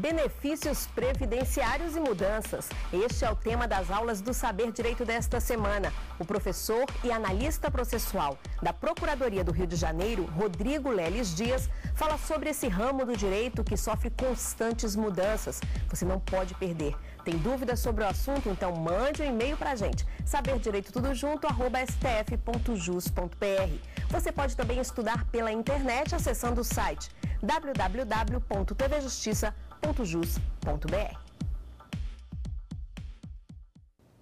Benefícios previdenciários e mudanças. Este é o tema das aulas do Saber Direito desta semana. O professor e analista processual da Procuradoria do Rio de Janeiro, Rodrigo Leles Dias, fala sobre esse ramo do direito que sofre constantes mudanças. Você não pode perder. Tem dúvidas sobre o assunto? Então mande um e-mail para a gente. saberdireitotudojunto@stf.jus.br. Você pode também estudar pela internet acessando o site www.tvjustiça.com ua.jus.br.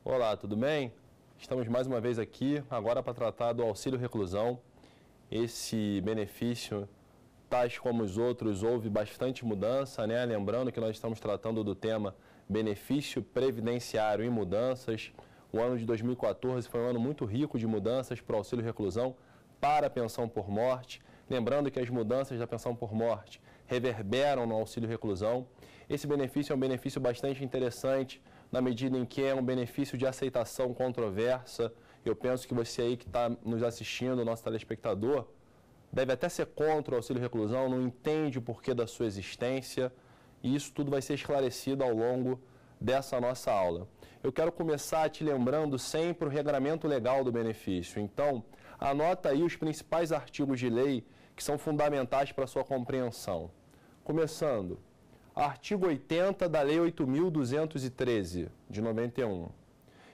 Olá, tudo bem? Estamos mais uma vez aqui, agora para tratar do auxílio reclusão. Esse benefício, tais como os outros, houve bastante mudança, né? Lembrando que nós estamos tratando do tema benefício previdenciário e mudanças. O ano de 2014 foi um ano muito rico de mudanças para o auxílio reclusão, para a pensão por morte. Lembrando que as mudanças da pensão por morte reverberam no auxílio reclusão. Esse benefício é um benefício bastante interessante, na medida em que é um benefício de aceitação controversa. Eu penso que você aí que está nos assistindo, nosso telespectador, deve até ser contra o auxílio reclusão, não entende o porquê da sua existência. E isso tudo vai ser esclarecido ao longo dessa nossa aula. Eu quero começar te lembrando sempre o regramento legal do benefício. Então, anota aí os principais artigos de lei que são fundamentais para sua compreensão. Começando, artigo 80 da Lei 8.213, de 91,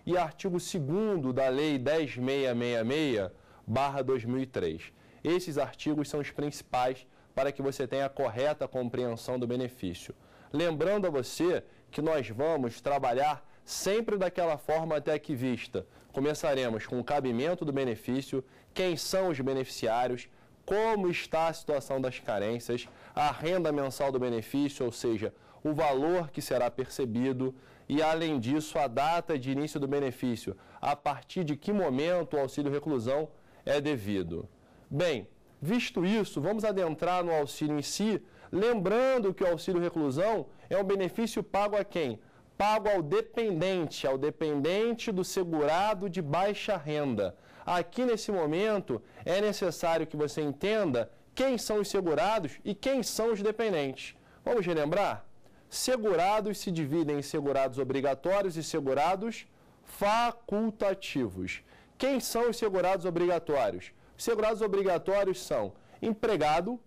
e artigo 2 da Lei 10.666, barra 2003. Esses artigos são os principais para que você tenha a correta compreensão do benefício. Lembrando a você que nós vamos trabalhar sempre daquela forma até aqui vista. Começaremos com o cabimento do benefício, quem são os beneficiários, como está a situação das carências, a renda mensal do benefício, ou seja, o valor que será percebido e, além disso, a data de início do benefício, a partir de que momento o auxílio reclusão é devido. Bem, visto isso, vamos adentrar no auxílio em si, lembrando que o auxílio reclusão é um benefício pago a quem? Pago ao dependente, ao dependente do segurado de baixa renda. Aqui nesse momento é necessário que você entenda quem são os segurados e quem são os dependentes. Vamos relembrar? Segurados se dividem em segurados obrigatórios e segurados facultativos. Quem são os segurados obrigatórios? segurados obrigatórios são empregado,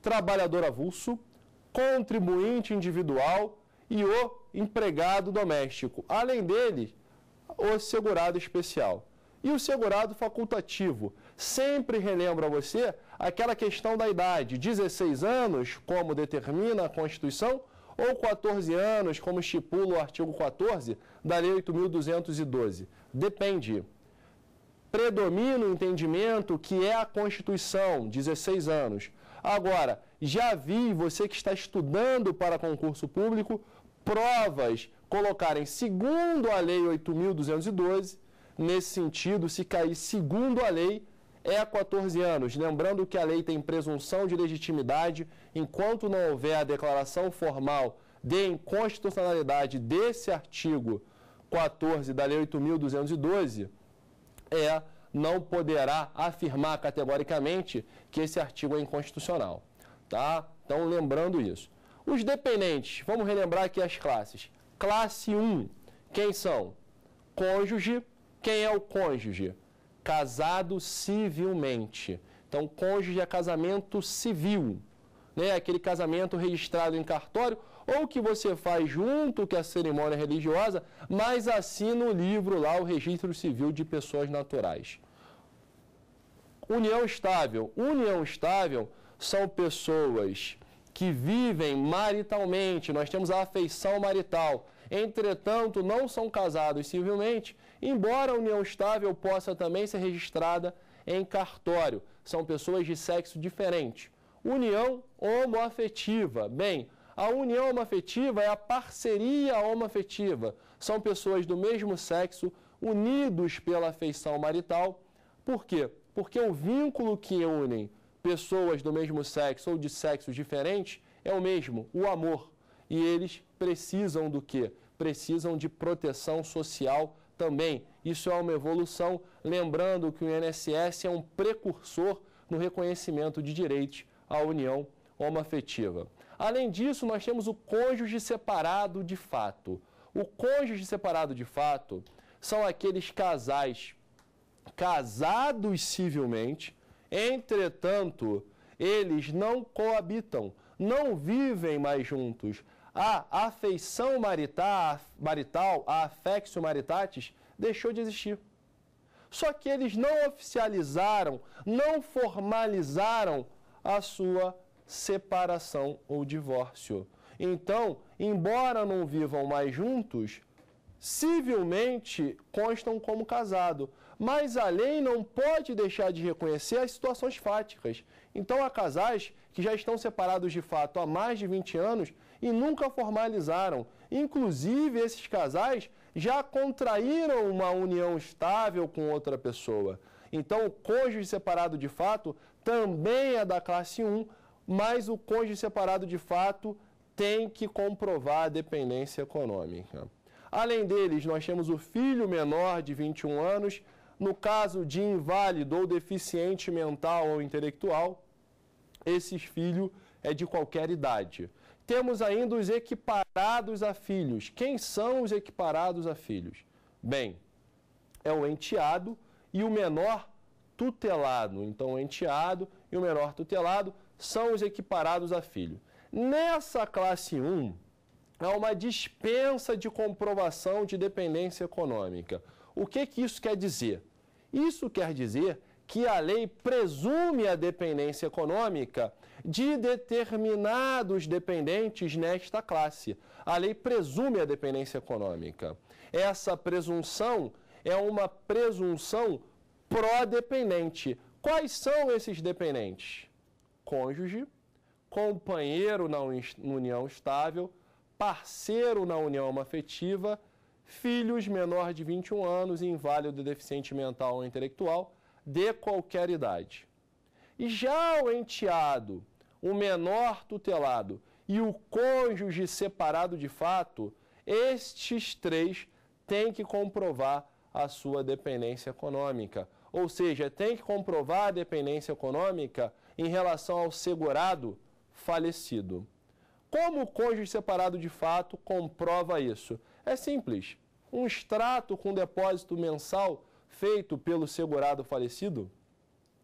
trabalhador avulso, contribuinte individual e o empregado doméstico. Além dele, o segurado especial. E o segurado facultativo sempre relembra a você aquela questão da idade, 16 anos, como determina a Constituição, ou 14 anos, como estipula o artigo 14 da Lei 8.212. Depende. Predomina o entendimento que é a Constituição, 16 anos. Agora, já vi você que está estudando para concurso público provas colocarem, segundo a Lei 8.212, nesse sentido, se cair segundo a lei, é a 14 anos. Lembrando que a lei tem presunção de legitimidade, enquanto não houver a declaração formal de inconstitucionalidade desse artigo 14 da Lei 8.212, é, não poderá afirmar categoricamente que esse artigo é inconstitucional. Tá? Então, lembrando isso. Os dependentes, vamos relembrar aqui as classes. Classe 1, quem são? Cônjuge, quem é o cônjuge? Casado civilmente. Então, cônjuge é casamento civil, né? aquele casamento registrado em cartório ou que você faz junto com é a cerimônia religiosa, mas assina o livro lá, o Registro Civil de Pessoas Naturais. União estável. União estável são pessoas que vivem maritalmente, nós temos a afeição marital. Entretanto, não são casados civilmente, Embora a união estável possa também ser registrada em cartório, são pessoas de sexo diferente. União homoafetiva. Bem, a união homoafetiva é a parceria homoafetiva. São pessoas do mesmo sexo unidos pela afeição marital. Por quê? Porque o vínculo que unem pessoas do mesmo sexo ou de sexos diferentes é o mesmo, o amor. E eles precisam do quê? Precisam de proteção social também. Isso é uma evolução, lembrando que o INSS é um precursor no reconhecimento de direitos à união homoafetiva. Além disso, nós temos o cônjuge separado de fato. O cônjuge separado de fato são aqueles casais casados civilmente, entretanto, eles não coabitam, não vivem mais juntos, a afeição marital, a affectio maritatis, deixou de existir. Só que eles não oficializaram, não formalizaram a sua separação ou divórcio. Então, embora não vivam mais juntos, civilmente constam como casado, mas a lei não pode deixar de reconhecer as situações fáticas. Então, há casais que já estão separados de fato há mais de 20 anos e nunca formalizaram. Inclusive, esses casais já contraíram uma união estável com outra pessoa. Então, o cônjuge separado de fato também é da classe 1, mas o cônjuge separado de fato tem que comprovar a dependência econômica. Além deles, nós temos o filho menor de 21 anos, no caso de inválido ou deficiente mental ou intelectual, esse filho é de qualquer idade. Temos ainda os equiparados a filhos. Quem são os equiparados a filhos? Bem, é o enteado e o menor tutelado. Então, o enteado e o menor tutelado são os equiparados a filho. Nessa classe 1, há uma dispensa de comprovação de dependência econômica. O que, que isso quer dizer? Isso quer dizer que a lei presume a dependência econômica de determinados dependentes nesta classe. A lei presume a dependência econômica. Essa presunção é uma presunção pró-dependente. Quais são esses dependentes? Cônjuge, companheiro na união estável, parceiro na união afetiva, filhos menor de 21 anos, inválido, deficiente mental ou intelectual, de qualquer idade. E já o enteado o menor tutelado e o cônjuge separado de fato, estes três têm que comprovar a sua dependência econômica. Ou seja, tem que comprovar a dependência econômica em relação ao segurado falecido. Como o cônjuge separado de fato comprova isso? É simples. Um extrato com depósito mensal feito pelo segurado falecido,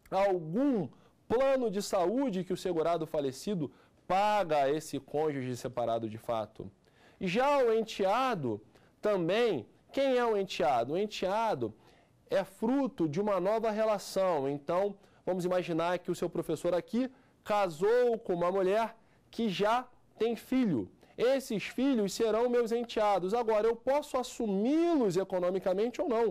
algum plano de saúde que o segurado falecido paga a esse cônjuge separado de fato. Já o enteado também, quem é o enteado? O enteado é fruto de uma nova relação. Então, vamos imaginar que o seu professor aqui casou com uma mulher que já tem filho. Esses filhos serão meus enteados. Agora, eu posso assumi-los economicamente ou não.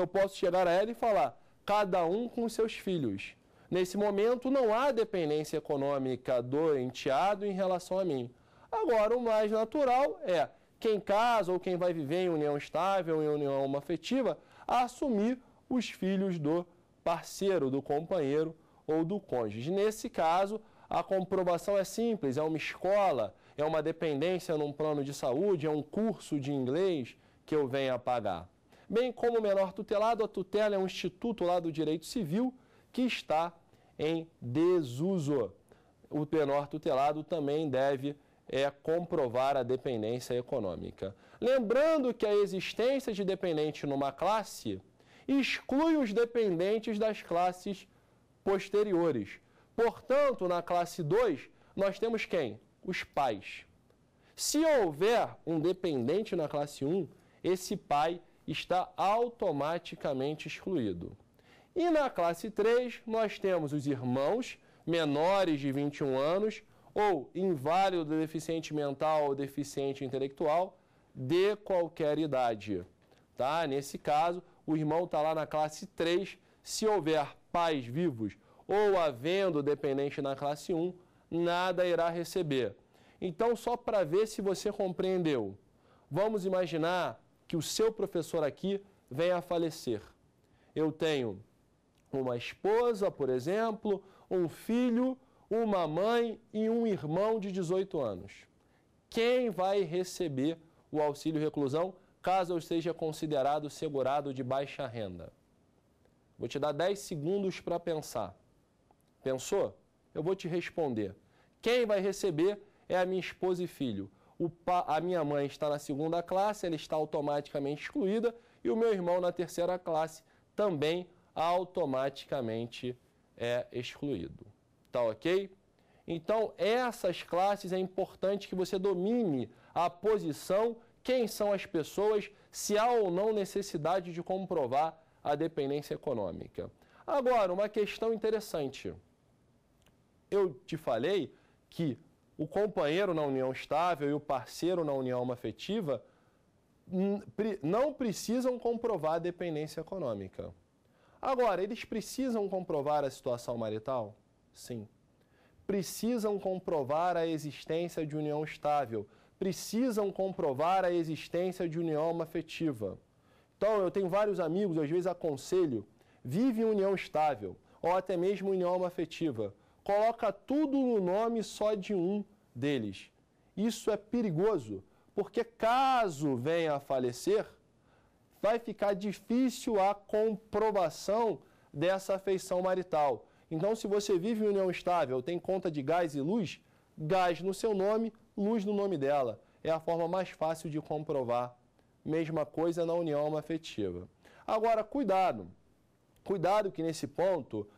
Eu posso chegar a ela e falar, cada um com seus filhos. Nesse momento, não há dependência econômica do enteado em relação a mim. Agora, o mais natural é quem casa ou quem vai viver em união estável, em união afetiva, assumir os filhos do parceiro, do companheiro ou do cônjuge. Nesse caso, a comprovação é simples: é uma escola, é uma dependência num plano de saúde, é um curso de inglês que eu venho a pagar. Bem como o menor tutelado, a tutela é um instituto lá do direito civil que está em desuso. O menor tutelado também deve é comprovar a dependência econômica. Lembrando que a existência de dependente numa classe exclui os dependentes das classes posteriores. Portanto, na classe 2, nós temos quem? Os pais. Se houver um dependente na classe 1, um, esse pai está automaticamente excluído. E na classe 3, nós temos os irmãos menores de 21 anos ou inválido, deficiente mental ou deficiente intelectual de qualquer idade. Tá? Nesse caso, o irmão está lá na classe 3. Se houver pais vivos ou havendo dependente na classe 1, nada irá receber. Então, só para ver se você compreendeu, vamos imaginar que o seu professor aqui venha a falecer. Eu tenho uma esposa, por exemplo, um filho, uma mãe e um irmão de 18 anos. Quem vai receber o auxílio reclusão caso eu seja considerado segurado de baixa renda? Vou te dar 10 segundos para pensar. Pensou? Eu vou te responder. Quem vai receber é a minha esposa e filho. Pa, a minha mãe está na segunda classe, ela está automaticamente excluída, e o meu irmão na terceira classe também automaticamente é excluído. Tá ok? Então, essas classes é importante que você domine a posição, quem são as pessoas, se há ou não necessidade de comprovar a dependência econômica. Agora, uma questão interessante. Eu te falei que o companheiro na união estável e o parceiro na união afetiva não precisam comprovar a dependência econômica. Agora, eles precisam comprovar a situação marital? Sim. Precisam comprovar a existência de união estável. Precisam comprovar a existência de união afetiva. Então, eu tenho vários amigos, às vezes aconselho, vive em união estável, ou até mesmo união afetiva. Coloca tudo no nome só de um deles. Isso é perigoso, porque caso venha a falecer, vai ficar difícil a comprovação dessa afeição marital. Então, se você vive em união estável, tem conta de gás e luz, gás no seu nome, luz no nome dela. É a forma mais fácil de comprovar. Mesma coisa na união afetiva. Agora, cuidado. Cuidado que nesse ponto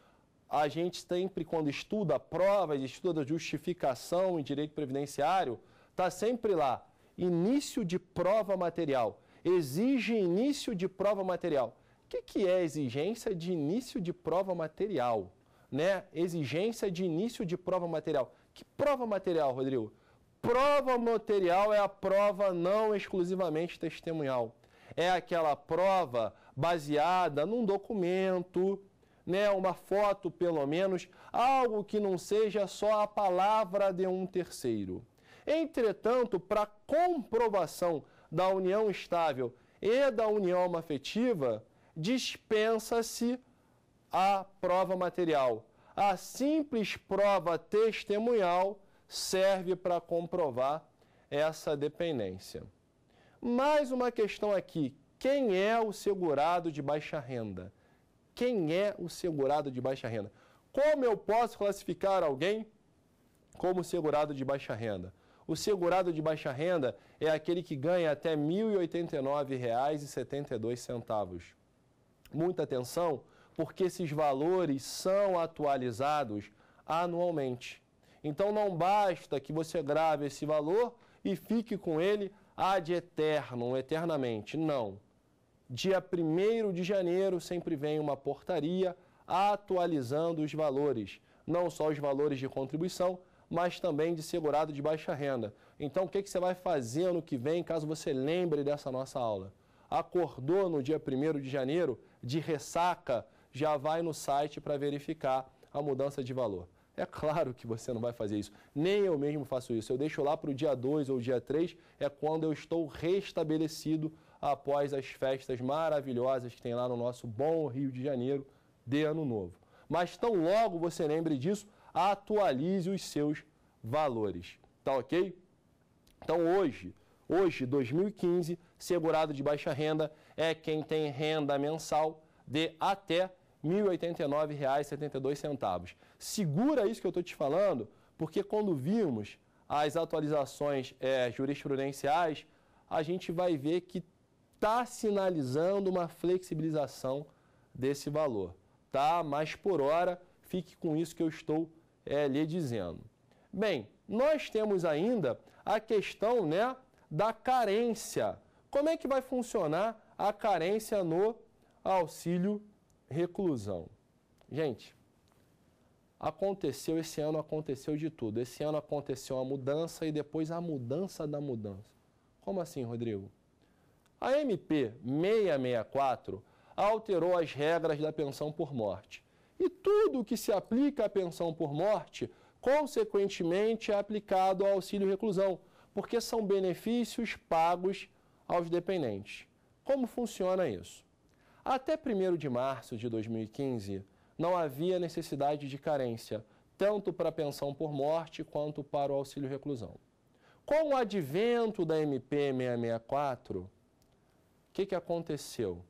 a gente sempre, quando estuda provas, estuda justificação em direito previdenciário, está sempre lá, início de prova material exige início de prova material. O que, que é exigência de início de prova material? Né? Exigência de início de prova material. Que prova material, Rodrigo? Prova material é a prova não exclusivamente testemunhal. É aquela prova baseada num documento, né, uma foto pelo menos, algo que não seja só a palavra de um terceiro. Entretanto, para comprovação da união estável e da união afetiva, dispensa-se a prova material. A simples prova testemunhal serve para comprovar essa dependência. Mais uma questão aqui: quem é o segurado de baixa renda? Quem é o segurado de baixa renda? Como eu posso classificar alguém como segurado de baixa renda? O segurado de baixa renda é aquele que ganha até R$ 1.089,72. Muita atenção, porque esses valores são atualizados anualmente. Então não basta que você grave esse valor e fique com ele ad eternum, eternamente. Não. Dia 1 de janeiro sempre vem uma portaria atualizando os valores, não só os valores de contribuição, mas também de segurado de baixa renda. Então, o que, que você vai fazer ano que vem, caso você lembre dessa nossa aula? Acordou no dia 1 de janeiro, de ressaca, já vai no site para verificar a mudança de valor. É claro que você não vai fazer isso. Nem eu mesmo faço isso. Eu deixo lá para o dia 2 ou dia 3, é quando eu estou restabelecido após as festas maravilhosas que tem lá no nosso bom Rio de Janeiro de Ano Novo. Mas tão logo você lembre disso, atualize os seus valores. Tá ok? Então hoje, hoje 2015, segurado de baixa renda é quem tem renda mensal de até R$ 1.089,72. Segura isso que eu estou te falando, porque quando vimos as atualizações é, jurisprudenciais, a gente vai ver que está sinalizando uma flexibilização desse valor, tá? Mas por hora, fique com isso que eu estou é, lhe dizendo. Bem, nós temos ainda a questão né, da carência. Como é que vai funcionar a carência no auxílio reclusão? Gente, aconteceu esse ano, aconteceu de tudo. Esse ano aconteceu a mudança e depois a mudança da mudança. Como assim, Rodrigo? A MP 664 alterou as regras da pensão por morte. E tudo o que se aplica à pensão por morte, consequentemente, é aplicado ao auxílio reclusão, porque são benefícios pagos aos dependentes. Como funciona isso? Até 1 de março de 2015, não havia necessidade de carência, tanto para a pensão por morte quanto para o auxílio reclusão. Com o advento da MP 664, o que, que aconteceu?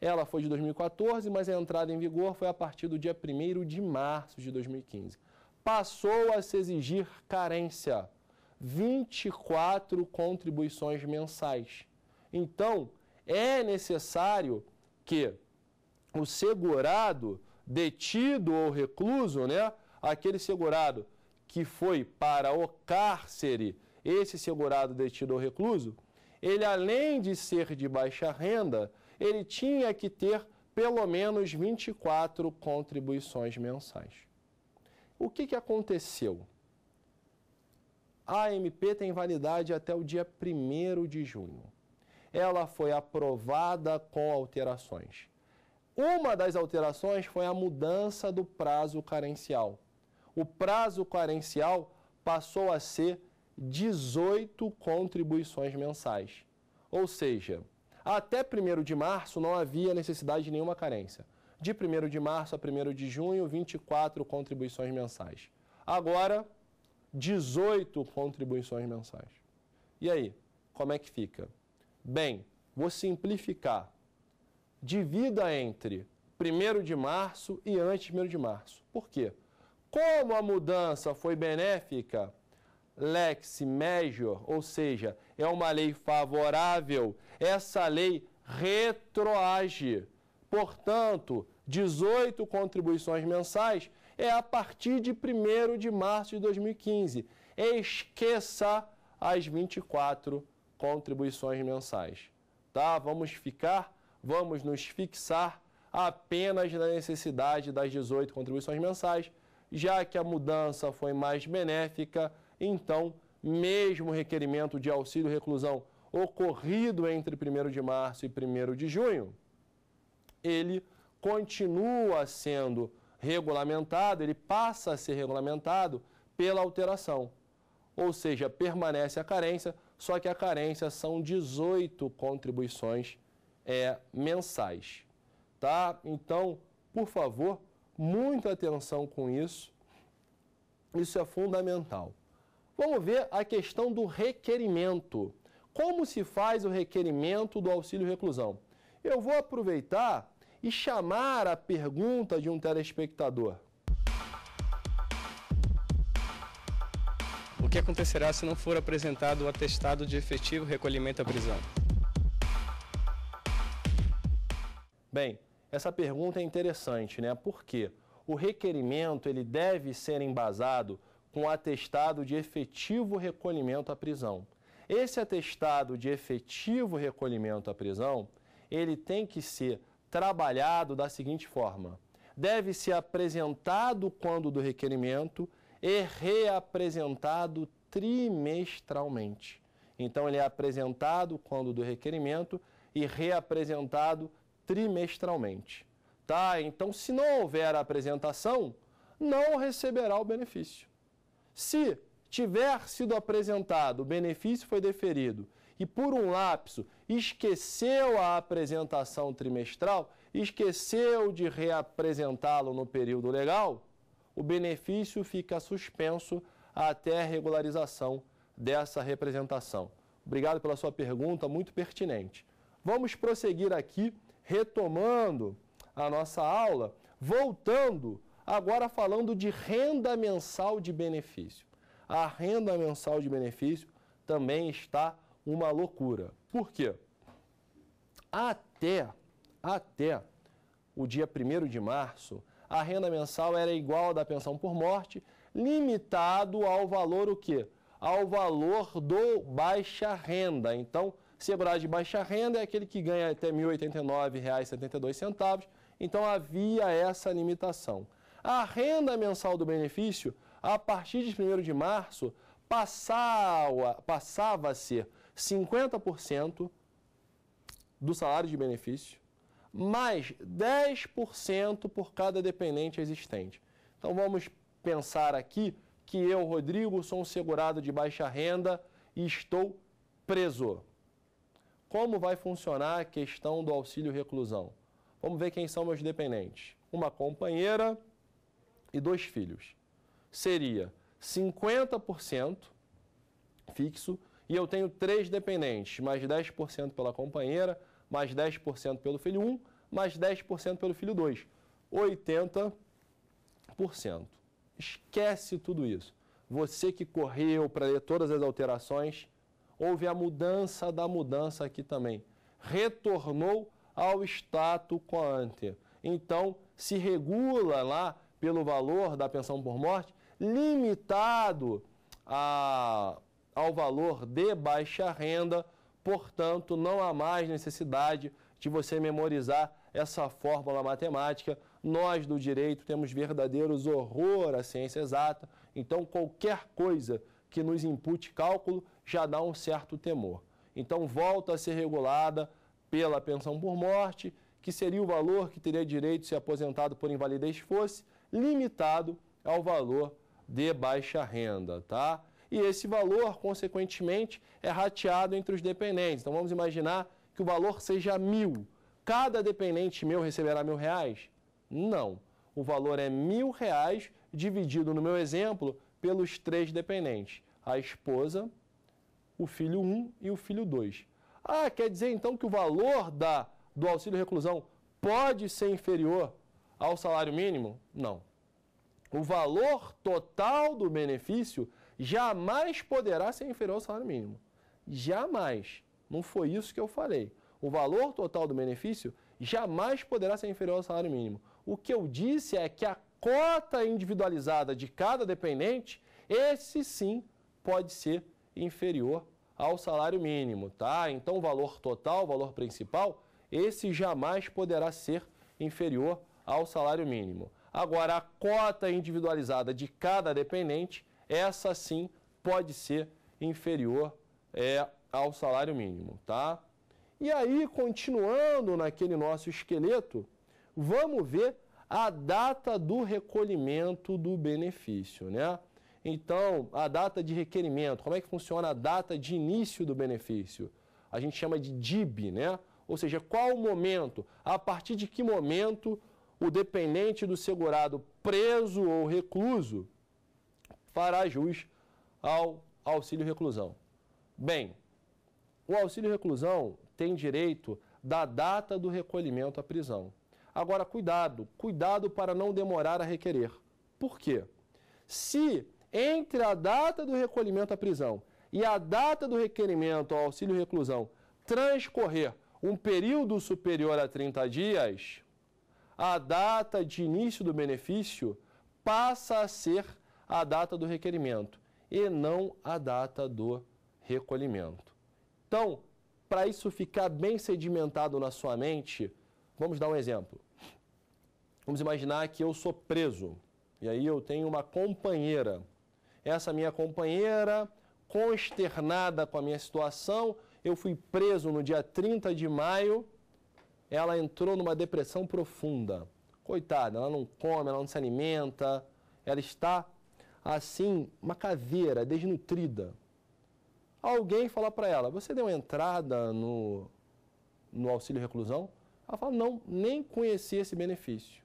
Ela foi de 2014, mas a entrada em vigor foi a partir do dia 1 de março de 2015. Passou a se exigir carência, 24 contribuições mensais. Então, é necessário que o segurado detido ou recluso, né, aquele segurado que foi para o cárcere, esse segurado detido ou recluso, ele além de ser de baixa renda, ele tinha que ter pelo menos 24 contribuições mensais. O que, que aconteceu? A AMP tem validade até o dia 1 de junho. Ela foi aprovada com alterações. Uma das alterações foi a mudança do prazo carencial. O prazo carencial passou a ser 18 contribuições mensais. Ou seja, até 1 de março não havia necessidade de nenhuma carência. De 1 de março a 1 de junho, 24 contribuições mensais. Agora, 18 contribuições mensais. E aí, como é que fica? Bem, vou simplificar. Divida entre 1 de março e antes de 1 de março. Por quê? Como a mudança foi benéfica, lex major, ou seja, é uma lei favorável, essa lei retroage. Portanto, 18 contribuições mensais é a partir de 1 de março de 2015. Esqueça as 24 contribuições mensais. Tá? Vamos ficar, vamos nos fixar apenas na necessidade das 18 contribuições mensais, já que a mudança foi mais benéfica, então mesmo requerimento de auxílio reclusão ocorrido entre 1 de março e 1 de junho, ele continua sendo regulamentado, ele passa a ser regulamentado pela alteração. Ou seja, permanece a carência, só que a carência são 18 contribuições é, mensais. Tá? Então, por favor, muita atenção com isso. Isso é fundamental. Vamos ver a questão do requerimento. Como se faz o requerimento do auxílio reclusão? Eu vou aproveitar e chamar a pergunta de um telespectador. O que acontecerá se não for apresentado o atestado de efetivo recolhimento à prisão? Bem, essa pergunta é interessante, né? Por quê? O requerimento ele deve ser embasado com atestado de efetivo recolhimento à prisão. Esse atestado de efetivo recolhimento à prisão, ele tem que ser trabalhado da seguinte forma: deve ser apresentado quando do requerimento e reapresentado trimestralmente. Então, ele é apresentado quando do requerimento e reapresentado trimestralmente. Tá? Então, se não houver apresentação, não receberá o benefício. Se tiver sido apresentado, o benefício foi deferido e por um lapso esqueceu a apresentação trimestral, esqueceu de reapresentá-lo no período legal, o benefício fica suspenso até a regularização dessa representação. Obrigado pela sua pergunta, muito pertinente. Vamos prosseguir aqui, retomando a nossa aula, voltando Agora falando de renda mensal de benefício. A renda mensal de benefício também está uma loucura. Por quê? Até, até o dia 1 de março, a renda mensal era igual à da pensão por morte, limitado ao valor o quê? Ao valor do baixa renda. Então, segurado de baixa renda é aquele que ganha até R$ 1.089,72. Então, havia essa limitação a renda mensal do benefício, a partir de 1 de março, passava, passava a ser 50% do salário de benefício, mais 10% por cada dependente existente. Então vamos pensar aqui que eu, Rodrigo, sou um segurado de baixa renda e estou preso. Como vai funcionar a questão do auxílio reclusão? Vamos ver quem são meus dependentes. Uma companheira, e dois filhos. Seria 50% fixo e eu tenho três dependentes, mais 10% pela companheira, mais 10% pelo filho 1, mais 10% pelo filho 2. 80%. Esquece tudo isso. Você que correu para ler todas as alterações, houve a mudança da mudança aqui também. Retornou ao status quo ante. Então, se regula lá pelo valor da pensão por morte, limitado a, ao valor de baixa renda, portanto, não há mais necessidade de você memorizar essa fórmula matemática. Nós do direito temos verdadeiros horror à ciência exata, então qualquer coisa que nos impute cálculo já dá um certo temor. Então volta a ser regulada pela pensão por morte, que seria o valor que teria direito se aposentado por invalidez fosse, limitado ao valor de baixa renda, tá? E esse valor, consequentemente, é rateado entre os dependentes. Então vamos imaginar que o valor seja mil. Cada dependente meu receberá mil reais? Não. O valor é mil reais dividido, no meu exemplo, pelos três dependentes: a esposa, o filho 1 um e o filho 2. Ah, quer dizer então que o valor da, do auxílio reclusão pode ser inferior ao salário mínimo? Não. O valor total do benefício jamais poderá ser inferior ao salário mínimo. Jamais. Não foi isso que eu falei. O valor total do benefício jamais poderá ser inferior ao salário mínimo. O que eu disse é que a cota individualizada de cada dependente, esse sim pode ser inferior ao salário mínimo, tá? Então, o valor total, o valor principal, esse jamais poderá ser inferior ao salário mínimo. Agora, a cota individualizada de cada dependente, essa sim pode ser inferior é, ao salário mínimo, tá? E aí, continuando naquele nosso esqueleto, vamos ver a data do recolhimento do benefício, né? Então, a data de requerimento, como é que funciona a data de início do benefício? A gente chama de DIB, né? Ou seja, qual o momento, a partir de que momento o dependente do segurado preso ou recluso fará jus ao auxílio reclusão. Bem, o auxílio reclusão tem direito da data do recolhimento à prisão. Agora, cuidado, cuidado para não demorar a requerer. Por quê? Se entre a data do recolhimento à prisão e a data do requerimento ao auxílio reclusão transcorrer um período superior a 30 dias, a data de início do benefício passa a ser a data do requerimento e não a data do recolhimento. Então, para isso ficar bem sedimentado na sua mente, vamos dar um exemplo. Vamos imaginar que eu sou preso e aí eu tenho uma companheira. Essa minha companheira, consternada com a minha situação, eu fui preso no dia 30 de maio ela entrou numa depressão profunda. Coitada, ela não come, ela não se alimenta, ela está assim, uma caveira, desnutrida. Alguém fala para ela: Você deu entrada no, no auxílio reclusão? Ela fala: Não, nem conheci esse benefício.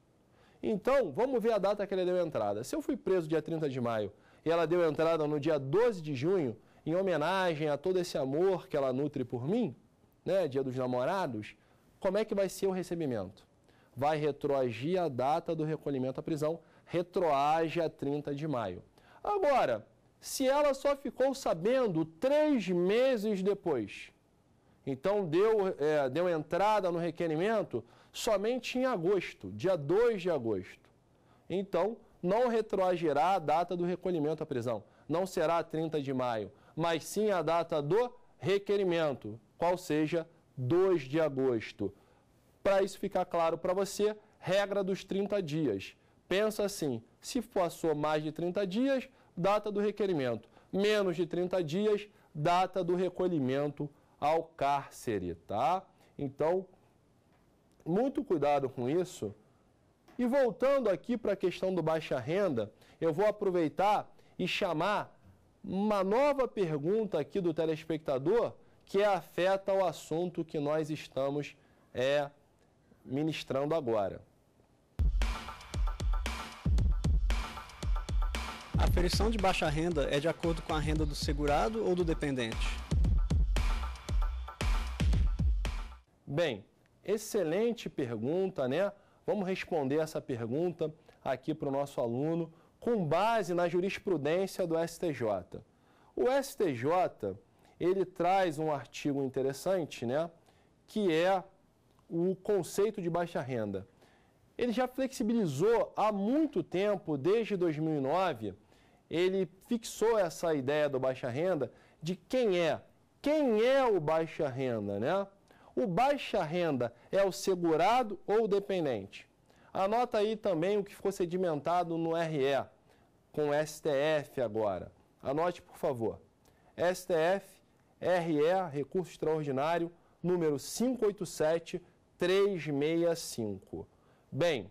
Então, vamos ver a data que ela deu entrada. Se eu fui preso dia 30 de maio e ela deu entrada no dia 12 de junho, em homenagem a todo esse amor que ela nutre por mim, né, dia dos namorados, como é que vai ser o recebimento? Vai retroagir a data do recolhimento à prisão, retroage a 30 de maio. Agora, se ela só ficou sabendo três meses depois, então deu, é, deu entrada no requerimento somente em agosto, dia 2 de agosto. Então, não retroagirá a data do recolhimento à prisão. Não será 30 de maio, mas sim a data do requerimento, qual seja 2 de agosto. Para isso ficar claro para você, regra dos 30 dias. Pensa assim: se passou mais de 30 dias, data do requerimento. Menos de 30 dias, data do recolhimento ao cárcere, tá? Então, muito cuidado com isso. E voltando aqui para a questão do baixa renda, eu vou aproveitar e chamar uma nova pergunta aqui do telespectador que afeta o assunto que nós estamos é, ministrando agora. A aferição de baixa renda é de acordo com a renda do segurado ou do dependente? Bem, excelente pergunta, né? Vamos responder essa pergunta aqui para o nosso aluno com base na jurisprudência do STJ. O STJ ele traz um artigo interessante, né, que é o conceito de baixa renda. Ele já flexibilizou há muito tempo, desde 2009, ele fixou essa ideia do baixa renda de quem é. Quem é o baixa renda, né? O baixa renda é o segurado ou o dependente? Anota aí também o que ficou sedimentado no RE, com STF agora. Anote, por favor. STF RE, recurso extraordinário, número 587365. Bem,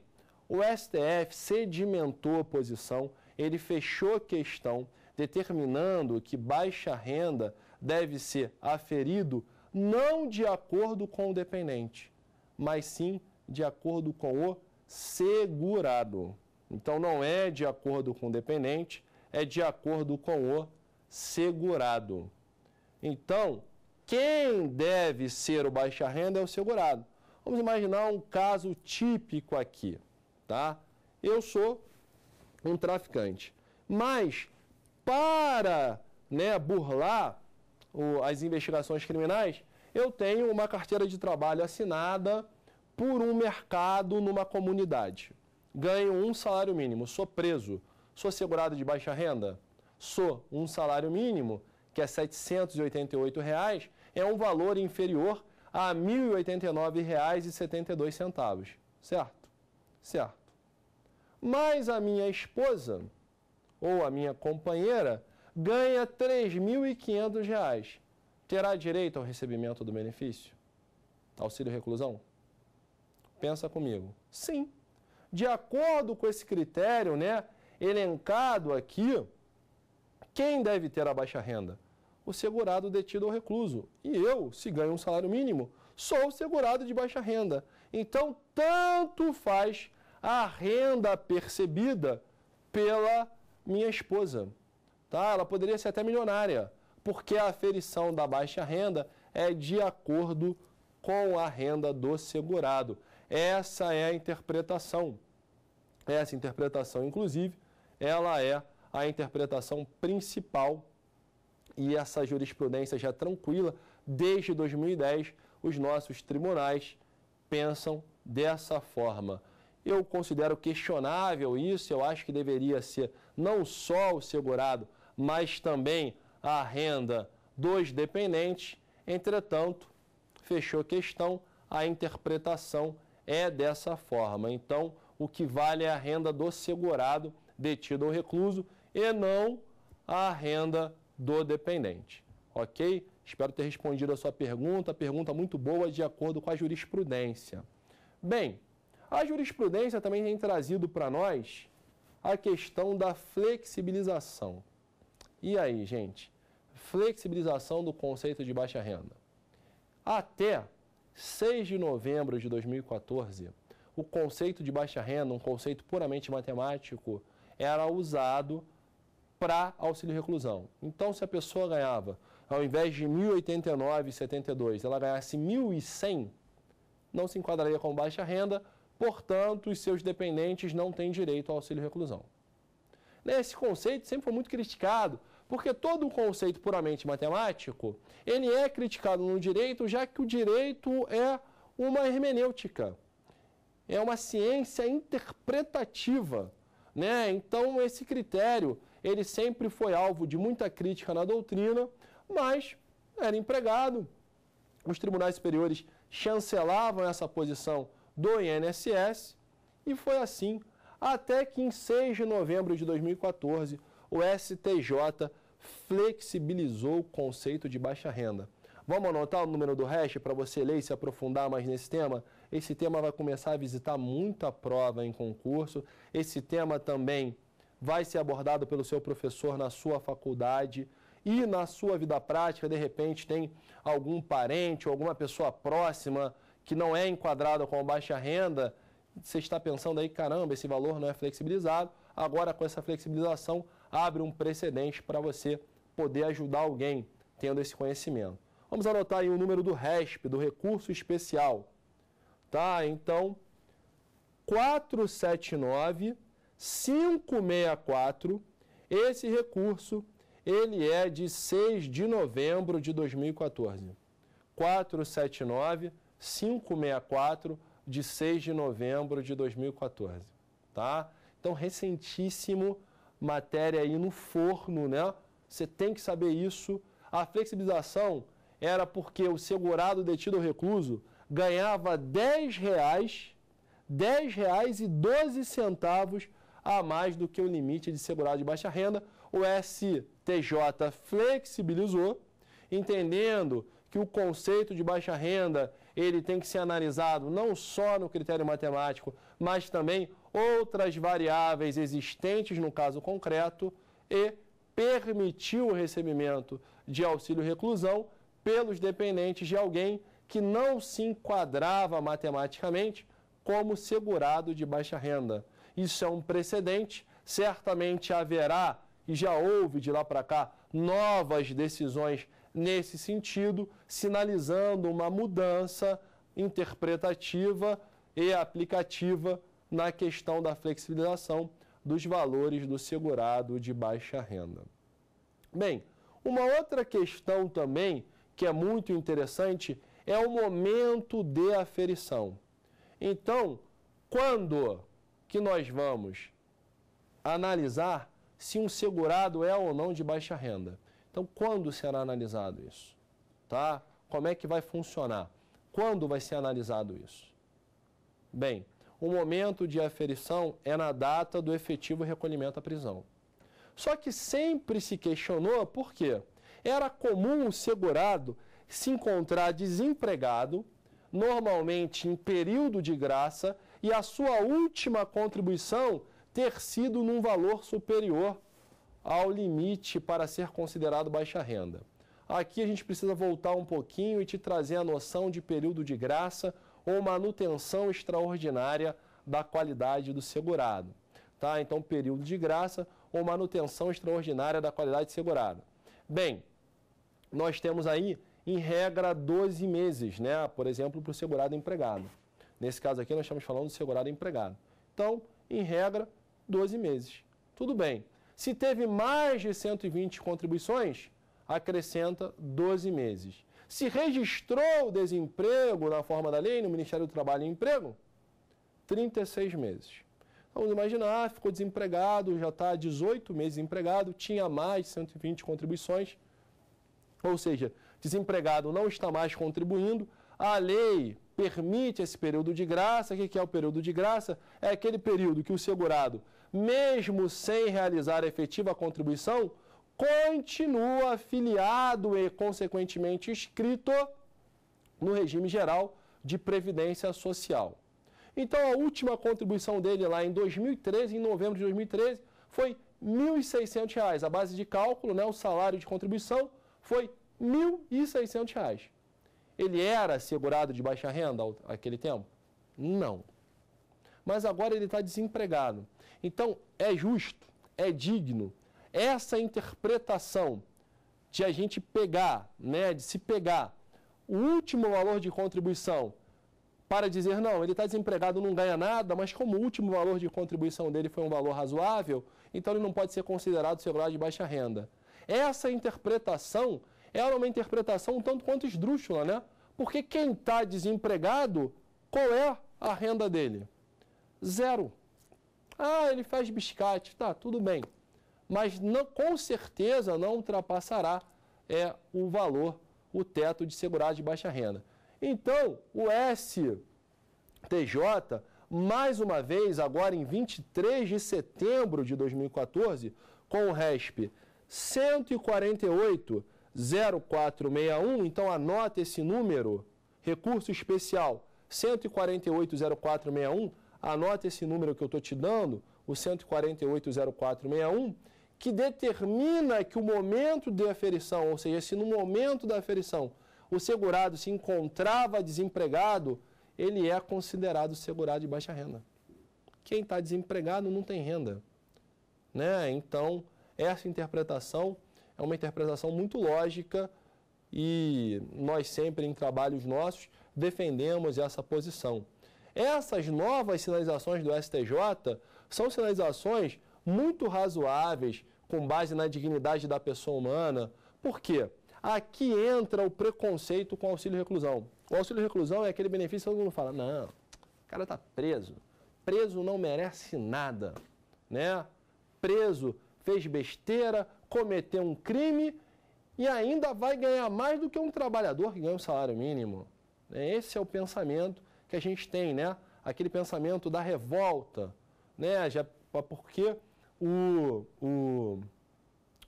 o STF sedimentou a posição, ele fechou a questão, determinando que baixa renda deve ser aferido não de acordo com o dependente, mas sim de acordo com o segurado. Então não é de acordo com o dependente, é de acordo com o segurado. Então, quem deve ser o baixa renda é o segurado. Vamos imaginar um caso típico aqui, tá? Eu sou um traficante, mas para né, burlar o, as investigações criminais, eu tenho uma carteira de trabalho assinada por um mercado numa comunidade. Ganho um salário mínimo, sou preso, sou segurado de baixa renda, sou um salário mínimo, que é R$ 788,00, é um valor inferior a R$ 1.089,72, certo? Certo. Mas a minha esposa ou a minha companheira ganha R$ reais terá direito ao recebimento do benefício? Auxílio reclusão? Pensa comigo. Sim. De acordo com esse critério, né, elencado aqui, quem deve ter a baixa renda? o segurado detido ou recluso. E eu, se ganho um salário mínimo, sou segurado de baixa renda. Então, tanto faz a renda percebida pela minha esposa. Tá? Ela poderia ser até milionária, porque a aferição da baixa renda é de acordo com a renda do segurado. Essa é a interpretação. Essa interpretação, inclusive, ela é a interpretação principal e essa jurisprudência já tranquila, desde 2010, os nossos tribunais pensam dessa forma. Eu considero questionável isso, eu acho que deveria ser não só o segurado, mas também a renda dos dependentes. Entretanto, fechou questão, a interpretação é dessa forma. Então, o que vale é a renda do segurado detido ou recluso e não a renda do dependente. Ok? Espero ter respondido a sua pergunta. Pergunta muito boa, de acordo com a jurisprudência. Bem, a jurisprudência também tem trazido para nós a questão da flexibilização. E aí, gente? Flexibilização do conceito de baixa renda. Até 6 de novembro de 2014, o conceito de baixa renda, um conceito puramente matemático, era usado para auxílio reclusão. Então, se a pessoa ganhava, ao invés de 1.089,72, ela ganhasse 1.100, não se enquadraria com baixa renda, portanto, os seus dependentes não têm direito ao auxílio reclusão. Esse conceito sempre foi muito criticado, porque todo o conceito puramente matemático, ele é criticado no direito, já que o direito é uma hermenêutica, é uma ciência interpretativa. Né? Então, esse critério ele sempre foi alvo de muita crítica na doutrina, mas era empregado. Os tribunais superiores chancelavam essa posição do INSS e foi assim até que em 6 de novembro de 2014 o STJ flexibilizou o conceito de baixa renda. Vamos anotar o número do hash para você ler e se aprofundar mais nesse tema? Esse tema vai começar a visitar muita prova em concurso. Esse tema também vai ser abordado pelo seu professor na sua faculdade e na sua vida prática, de repente, tem algum parente ou alguma pessoa próxima que não é enquadrada com baixa renda, você está pensando aí, caramba, esse valor não é flexibilizado. Agora, com essa flexibilização, abre um precedente para você poder ajudar alguém tendo esse conhecimento. Vamos anotar aí o número do RESP, do recurso especial. Tá? Então, 479 564, esse recurso ele é de 6 de novembro de 2014. 479 564 de 6 de novembro de 2014, tá? Então, recentíssimo, matéria aí no forno, né? Você tem que saber isso. A flexibilização era porque o segurado detido ou recluso ganhava 10 reais, 10 reais e 12 centavos a mais do que o limite de segurado de baixa renda. O STJ flexibilizou, entendendo que o conceito de baixa renda ele tem que ser analisado não só no critério matemático, mas também outras variáveis existentes no caso concreto e permitiu o recebimento de auxílio reclusão pelos dependentes de alguém que não se enquadrava matematicamente como segurado de baixa renda. Isso é um precedente. Certamente haverá, e já houve de lá para cá, novas decisões nesse sentido, sinalizando uma mudança interpretativa e aplicativa na questão da flexibilização dos valores do segurado de baixa renda. Bem, uma outra questão também que é muito interessante é o momento de aferição. Então, quando que nós vamos analisar se um segurado é ou não de baixa renda. Então, quando será analisado isso? Tá? Como é que vai funcionar? Quando vai ser analisado isso? Bem, o momento de aferição é na data do efetivo recolhimento à prisão. Só que sempre se questionou por quê? Era comum o segurado se encontrar desempregado, normalmente em período de graça, e a sua última contribuição ter sido num valor superior ao limite para ser considerado baixa renda. Aqui a gente precisa voltar um pouquinho e te trazer a noção de período de graça ou manutenção extraordinária da qualidade do segurado. Tá? Então, período de graça ou manutenção extraordinária da qualidade do segurado. Bem, nós temos aí, em regra, 12 meses, né? por exemplo, para o segurado empregado. Nesse caso aqui, nós estamos falando do segurado empregado. Então, em regra, 12 meses. Tudo bem. Se teve mais de 120 contribuições, acrescenta 12 meses. Se registrou o desemprego na forma da lei no Ministério do Trabalho e Emprego, 36 meses. Vamos imaginar, ficou desempregado, já está 18 meses empregado, tinha mais 120 contribuições, ou seja, desempregado não está mais contribuindo, a lei permite esse período de graça. O que é o período de graça? É aquele período que o segurado, mesmo sem realizar a efetiva contribuição, continua afiliado e, consequentemente, inscrito no regime geral de previdência social. Então, a última contribuição dele lá em 2013, em novembro de 2013, foi R$ 1.600. A base de cálculo, né, o salário de contribuição, foi R$ 1.600. Ele era segurado de baixa renda aquele tempo? Não. Mas agora ele está desempregado. Então, é justo, é digno. Essa interpretação de a gente pegar, né, de se pegar o último valor de contribuição para dizer, não, ele está desempregado, não ganha nada, mas como o último valor de contribuição dele foi um valor razoável, então ele não pode ser considerado segurado de baixa renda. Essa interpretação era uma interpretação um tanto quanto esdrúxula, né? Porque quem está desempregado, qual é a renda dele? Zero. Ah, ele faz biscate, tá, tudo bem. Mas não, com certeza não ultrapassará é, o valor, o teto de segurado de baixa renda. Então, o STJ, mais uma vez, agora em 23 de setembro de 2014, com o RESP 148 0461, então anota esse número, recurso especial 1480461, anota esse número que eu estou te dando, o 1480461, que determina que o momento de aferição, ou seja, se no momento da aferição o segurado se encontrava desempregado, ele é considerado segurado de baixa renda. Quem está desempregado não tem renda. Né? Então, essa interpretação é uma interpretação muito lógica e nós sempre em trabalhos nossos defendemos essa posição. Essas novas sinalizações do STJ são sinalizações muito razoáveis com base na dignidade da pessoa humana. Por quê? Aqui entra o preconceito com o auxílio reclusão. O auxílio reclusão é aquele benefício que todo mundo fala: "Não, o cara tá preso. Preso não merece nada", né? Preso fez besteira, cometer um crime e ainda vai ganhar mais do que um trabalhador que ganha um salário mínimo. É, esse é o pensamento que a gente tem, né? Aquele pensamento da revolta, né? Já ah, porque o, o,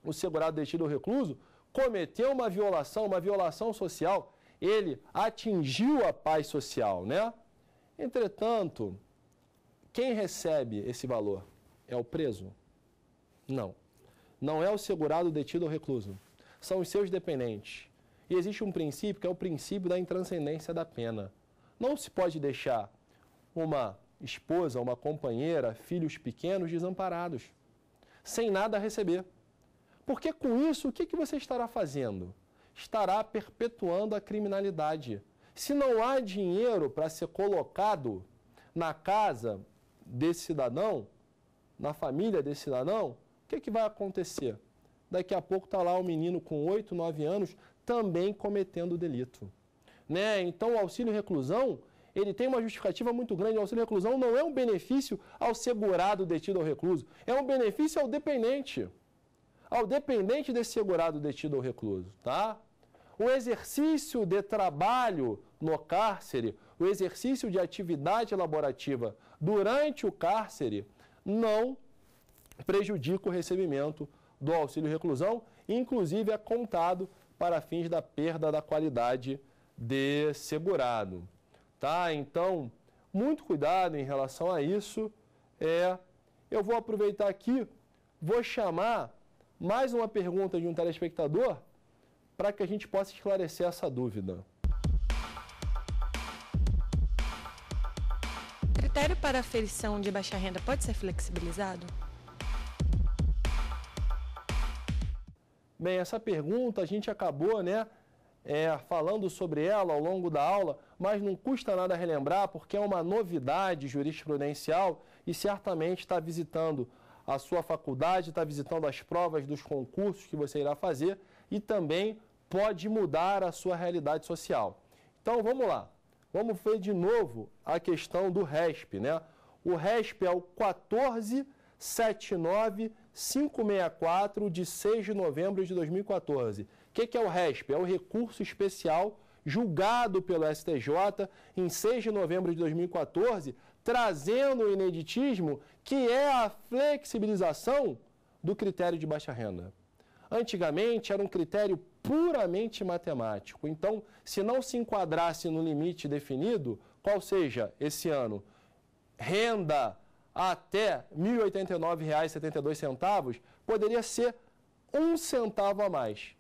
o segurado detido ou recluso cometeu uma violação, uma violação social, ele atingiu a paz social, né? Entretanto, quem recebe esse valor? É o preso? Não. Não é o segurado, detido ou recluso. São os seus dependentes. E existe um princípio que é o princípio da intranscendência da pena. Não se pode deixar uma esposa, uma companheira, filhos pequenos desamparados, sem nada a receber. Porque com isso, o que, que você estará fazendo? Estará perpetuando a criminalidade. Se não há dinheiro para ser colocado na casa desse cidadão, na família desse cidadão, o que, que vai acontecer? Daqui a pouco está lá um menino com 8, 9 anos também cometendo delito. Né? Então, o auxílio-reclusão ele tem uma justificativa muito grande. O auxílio-reclusão não é um benefício ao segurado detido ao recluso, é um benefício ao dependente. Ao dependente desse segurado detido ao recluso, tá? O exercício de trabalho no cárcere, o exercício de atividade laborativa durante o cárcere, não prejudica o recebimento do auxílio reclusão, inclusive é contado para fins da perda da qualidade de segurado. Tá? Então, muito cuidado em relação a isso. É, eu vou aproveitar aqui, vou chamar mais uma pergunta de um telespectador para que a gente possa esclarecer essa dúvida. O critério para aferição de baixa renda pode ser flexibilizado? Bem, essa pergunta a gente acabou, né? É, falando sobre ela ao longo da aula, mas não custa nada relembrar porque é uma novidade jurisprudencial e certamente está visitando a sua faculdade, está visitando as provas dos concursos que você irá fazer e também pode mudar a sua realidade social. Então vamos lá, vamos ver de novo a questão do RESP, né? O RESP é o 1479 564 de 6 de novembro de 2014. O que, que, é o RESP? É o recurso especial julgado pelo STJ em 6 de novembro de 2014, trazendo o ineditismo que é a flexibilização do critério de baixa renda. Antigamente era um critério puramente matemático. Então, se não se enquadrasse no limite definido, qual seja esse ano, renda até R$ 1.089,72 poderia ser um centavo a mais.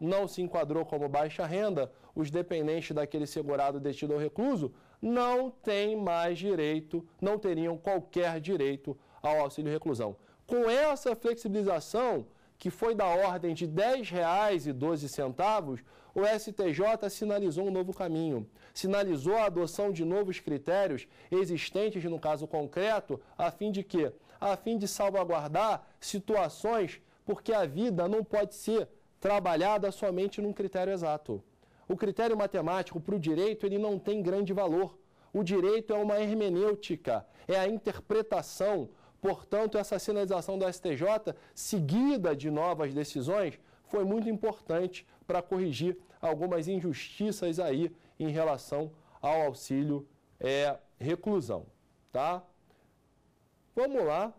Não se enquadrou como baixa renda, os dependentes daquele segurado detido ou recluso não têm mais direito, não teriam qualquer direito ao auxílio reclusão. Com essa flexibilização, que foi da ordem de R$ 10,12, o STJ sinalizou um novo caminho, sinalizou a adoção de novos critérios existentes no caso concreto, a fim de quê? A fim de salvaguardar situações, porque a vida não pode ser trabalhada somente num critério exato. O critério matemático para o direito ele não tem grande valor. O direito é uma hermenêutica, é a interpretação. Portanto, essa sinalização do STJ, seguida de novas decisões, foi muito importante para corrigir algumas injustiças aí em relação ao auxílio é, reclusão, tá? Vamos lá,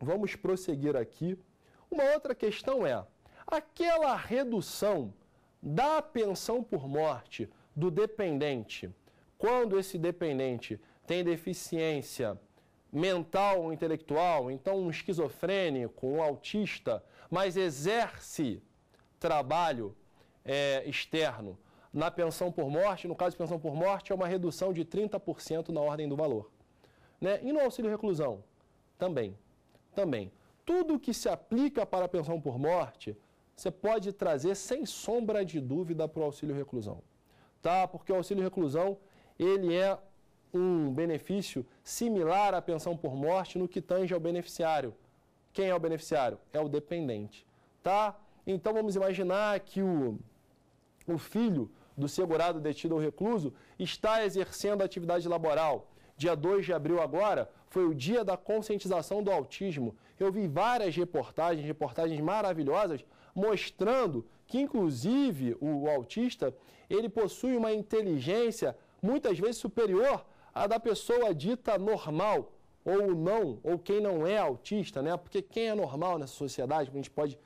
vamos prosseguir aqui. Uma outra questão é, aquela redução da pensão por morte do dependente, quando esse dependente tem deficiência mental ou intelectual, então um esquizofrênico, um autista, mas exerce trabalho é, externo na pensão por morte, no caso de pensão por morte, é uma redução de 30% na ordem do valor. Né? E no auxílio reclusão? Também. Também. Tudo que se aplica para a pensão por morte, você pode trazer sem sombra de dúvida para o auxílio reclusão. Tá? Porque o auxílio reclusão, ele é um benefício similar à pensão por morte no que tange ao beneficiário. Quem é o beneficiário? É o dependente. Tá? Então vamos imaginar que o, o filho do segurado detido ou recluso está exercendo atividade laboral. Dia 2 de abril agora foi o dia da conscientização do autismo. Eu vi várias reportagens, reportagens maravilhosas, mostrando que inclusive o autista, ele possui uma inteligência muitas vezes superior à da pessoa dita normal, ou não, ou quem não é autista, né? Porque quem é normal nessa sociedade, a gente pode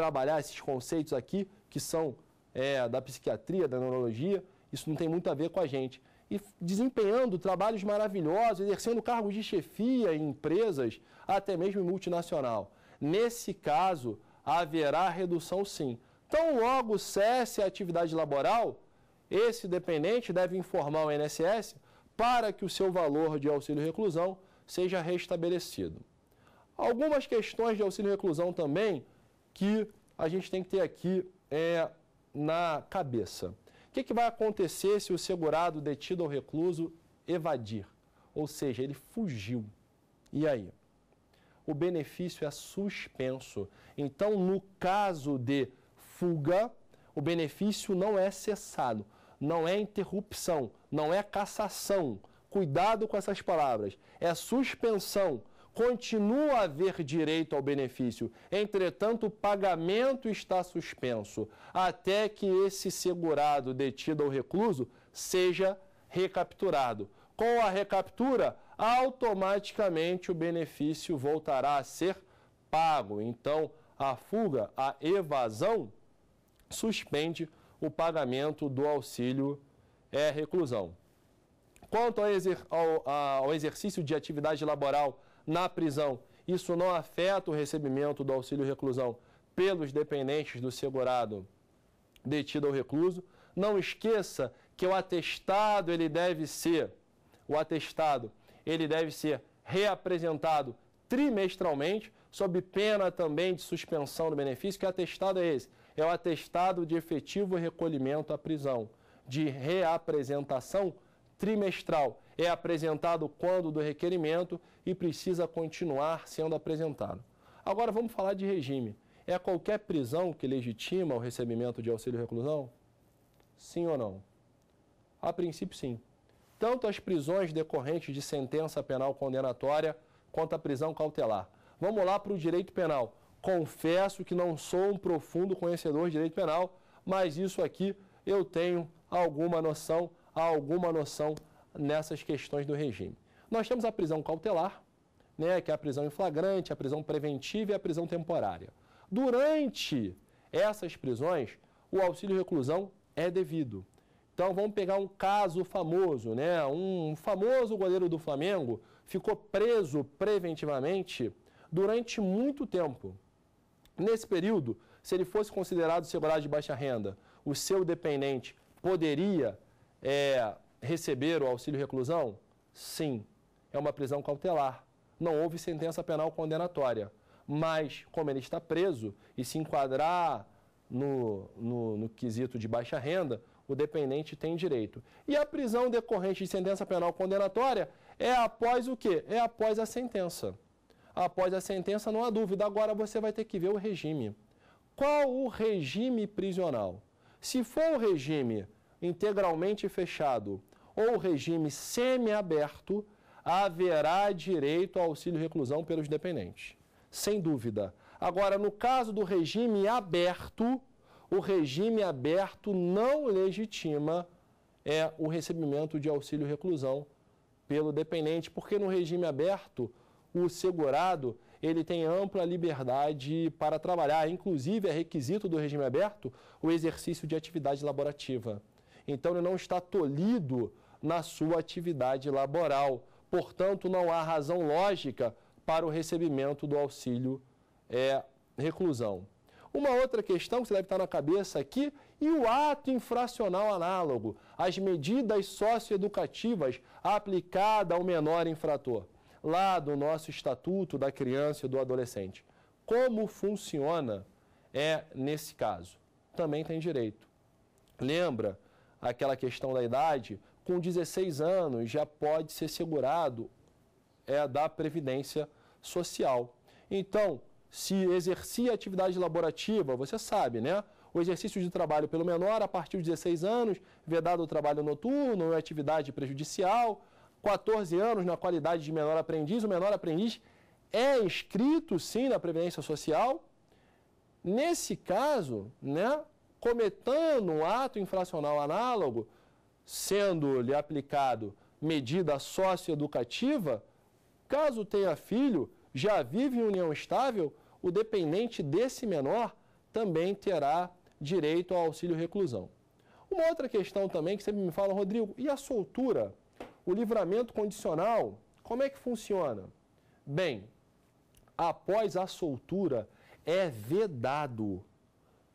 trabalhar esses conceitos aqui, que são é, da psiquiatria, da neurologia, isso não tem muito a ver com a gente. E desempenhando trabalhos maravilhosos, exercendo cargos de chefia em empresas, até mesmo em multinacional. Nesse caso, haverá redução sim. Tão logo cesse a atividade laboral, esse dependente deve informar o INSS para que o seu valor de auxílio reclusão seja restabelecido. Algumas questões de auxílio reclusão também que a gente tem que ter aqui é, na cabeça. O que, que vai acontecer se o segurado detido ou recluso evadir? Ou seja, ele fugiu. E aí? O benefício é suspenso. Então, no caso de fuga, o benefício não é cessado, não é interrupção, não é cassação. Cuidado com essas palavras. É suspensão continua a haver direito ao benefício. Entretanto, o pagamento está suspenso até que esse segurado detido ou recluso seja recapturado. Com a recaptura, automaticamente o benefício voltará a ser pago. Então, a fuga, a evasão, suspende o pagamento do auxílio é reclusão. Quanto ao, exercício de atividade laboral na prisão. Isso não afeta o recebimento do auxílio reclusão pelos dependentes do segurado detido ou recluso. Não esqueça que o atestado ele deve ser o atestado ele deve ser reapresentado trimestralmente, sob pena também de suspensão do benefício. Que atestado é esse? É o atestado de efetivo recolhimento à prisão, de reapresentação trimestral. É apresentado quando do requerimento e precisa continuar sendo apresentado. Agora vamos falar de regime. É qualquer prisão que legitima o recebimento de auxílio reclusão? Sim ou não? A princípio, sim. Tanto as prisões decorrentes de sentença penal condenatória quanto a prisão cautelar. Vamos lá para o direito penal. Confesso que não sou um profundo conhecedor de direito penal, mas isso aqui eu tenho alguma noção, alguma noção nessas questões do regime. Nós temos a prisão cautelar, né, que é a prisão em flagrante, a prisão preventiva e a prisão temporária. Durante essas prisões, o auxílio reclusão é devido. Então vamos pegar um caso famoso, né? Um famoso goleiro do Flamengo ficou preso preventivamente durante muito tempo. Nesse período, se ele fosse considerado segurado de baixa renda, o seu dependente poderia é, receber o auxílio reclusão? Sim é uma prisão cautelar. Não houve sentença penal condenatória. Mas, como ele está preso e se enquadrar no, no, no quesito de baixa renda, o dependente tem direito. E a prisão decorrente de sentença penal condenatória é após o quê? É após a sentença. Após a sentença, não há dúvida. Agora você vai ter que ver o regime. Qual o regime prisional? Se for o regime integralmente fechado ou o regime semiaberto, haverá direito ao auxílio reclusão pelos dependentes. Sem dúvida. Agora, no caso do regime aberto, o regime aberto não legitima é o recebimento de auxílio reclusão pelo dependente, porque no regime aberto o segurado ele tem ampla liberdade para trabalhar, inclusive é requisito do regime aberto o exercício de atividade laborativa. Então ele não está tolhido na sua atividade laboral. Portanto, não há razão lógica para o recebimento do auxílio é, reclusão. Uma outra questão que você deve estar na cabeça aqui, e o ato infracional análogo, as medidas socioeducativas aplicadas ao menor infrator, lá do nosso Estatuto da Criança e do Adolescente. Como funciona é nesse caso? Também tem direito. Lembra aquela questão da idade? com 16 anos já pode ser segurado é da previdência social. Então, se exercia atividade laborativa, você sabe, né? O exercício de trabalho pelo menor a partir de 16 anos, vedado o trabalho noturno, é atividade prejudicial, 14 anos na qualidade de menor aprendiz, o menor aprendiz é inscrito sim na previdência social. Nesse caso, né, cometendo um ato infracional análogo, sendo-lhe aplicado medida socioeducativa, caso tenha filho, já vive em união estável, o dependente desse menor também terá direito ao auxílio reclusão. Uma outra questão também que sempre me falam, Rodrigo, e a soltura? O livramento condicional, como é que funciona? Bem, após a soltura, é vedado,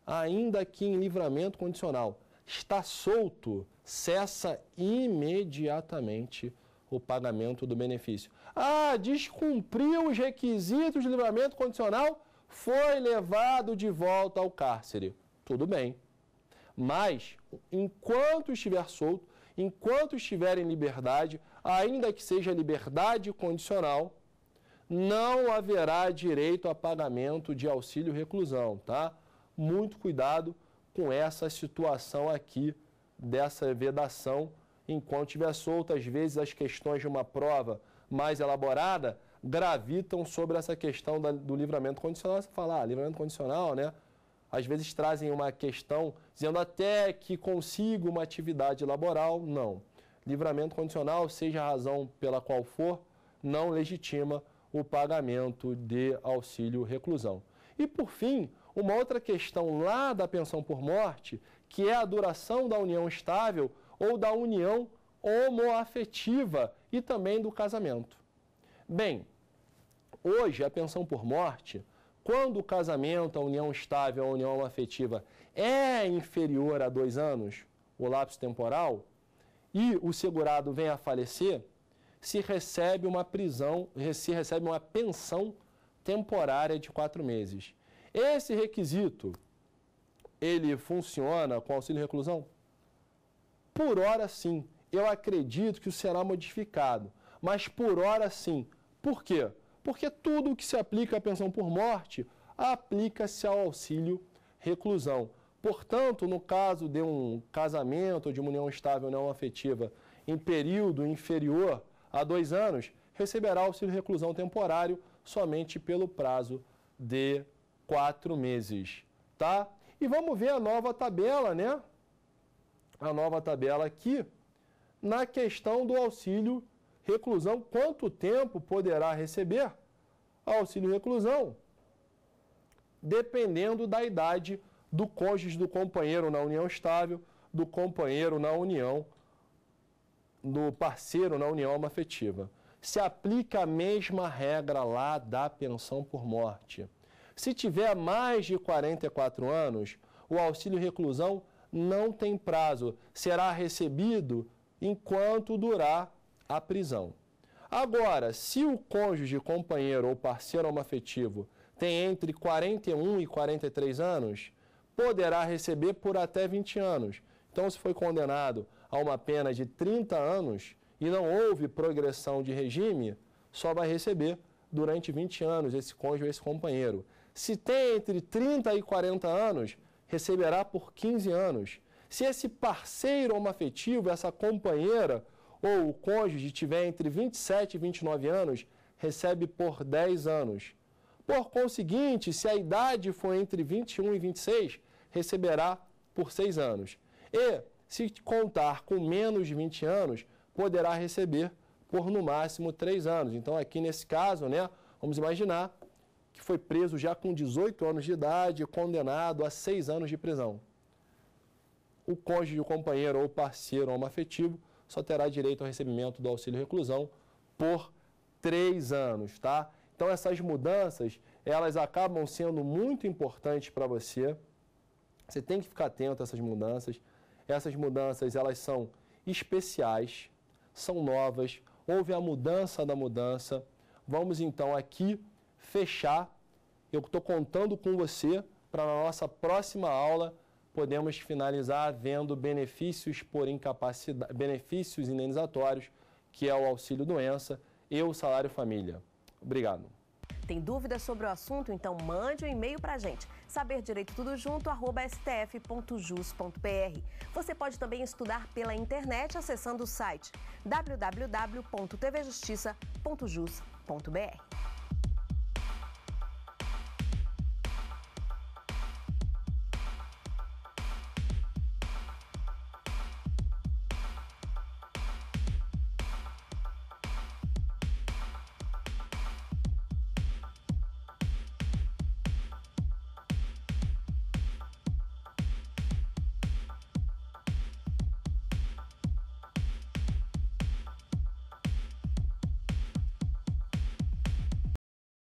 ainda que em livramento condicional, está solto, cessa imediatamente o pagamento do benefício. Ah, descumpriu os requisitos de livramento condicional, foi levado de volta ao cárcere. Tudo bem. Mas, enquanto estiver solto, enquanto estiver em liberdade, ainda que seja liberdade condicional, não haverá direito a pagamento de auxílio reclusão, tá? Muito cuidado com essa situação aqui dessa vedação, enquanto estiver solta, às vezes as questões de uma prova mais elaborada gravitam sobre essa questão da, do livramento condicional. Você fala, ah, livramento condicional, né? Às vezes trazem uma questão dizendo até que consigo uma atividade laboral. Não. Livramento condicional, seja a razão pela qual for, não legitima o pagamento de auxílio reclusão. E por fim, uma outra questão lá da pensão por morte, que é a duração da união estável ou da união homoafetiva e também do casamento. Bem, hoje a pensão por morte, quando o casamento, a união estável, a união afetiva é inferior a dois anos, o lapso temporal, e o segurado vem a falecer, se recebe uma prisão, se recebe uma pensão temporária de quatro meses. Esse requisito, ele funciona com auxílio reclusão? Por hora, sim. Eu acredito que será modificado, mas por hora, sim. Por quê? Porque tudo o que se aplica à pensão por morte aplica-se ao auxílio reclusão. Portanto, no caso de um casamento, de uma união estável não afetiva, em período inferior a dois anos, receberá auxílio reclusão temporário somente pelo prazo de quatro meses, tá? E vamos ver a nova tabela, né? A nova tabela aqui, na questão do auxílio reclusão, quanto tempo poderá receber auxílio reclusão? Dependendo da idade do cônjuge do companheiro na união estável, do companheiro na união, do parceiro na união afetiva. Se aplica a mesma regra lá da pensão por morte. Se tiver mais de 44 anos, o auxílio reclusão não tem prazo, será recebido enquanto durar a prisão. Agora, se o cônjuge, companheiro ou parceiro homoafetivo tem entre 41 e 43 anos, poderá receber por até 20 anos. Então, se foi condenado a uma pena de 30 anos e não houve progressão de regime, só vai receber durante 20 anos esse cônjuge ou esse companheiro. Se tem entre 30 e 40 anos, receberá por 15 anos. Se esse parceiro homoafetivo, essa companheira ou o cônjuge tiver entre 27 e 29 anos, recebe por 10 anos. Por conseguinte, se a idade for entre 21 e 26, receberá por 6 anos. E, se contar com menos de 20 anos, poderá receber por no máximo 3 anos. Então, aqui nesse caso, né, vamos imaginar que foi preso já com 18 anos de idade, condenado a seis anos de prisão. O cônjuge, o companheiro ou parceiro ou afetivo só terá direito ao recebimento do auxílio reclusão por três anos, tá? Então essas mudanças, elas acabam sendo muito importantes para você. Você tem que ficar atento a essas mudanças. Essas mudanças, elas são especiais, são novas, houve a mudança da mudança. Vamos então aqui fechar, eu estou contando com você para na nossa próxima aula podemos finalizar vendo benefícios por incapacidade, benefícios indenizatórios, que é o auxílio doença e o salário família. Obrigado. Tem dúvidas sobre o assunto? Então mande um e-mail para a gente. saberdireitotudojunto@stf.jus.br. Você pode também estudar pela internet acessando o site www.tvjustiça.jus.br.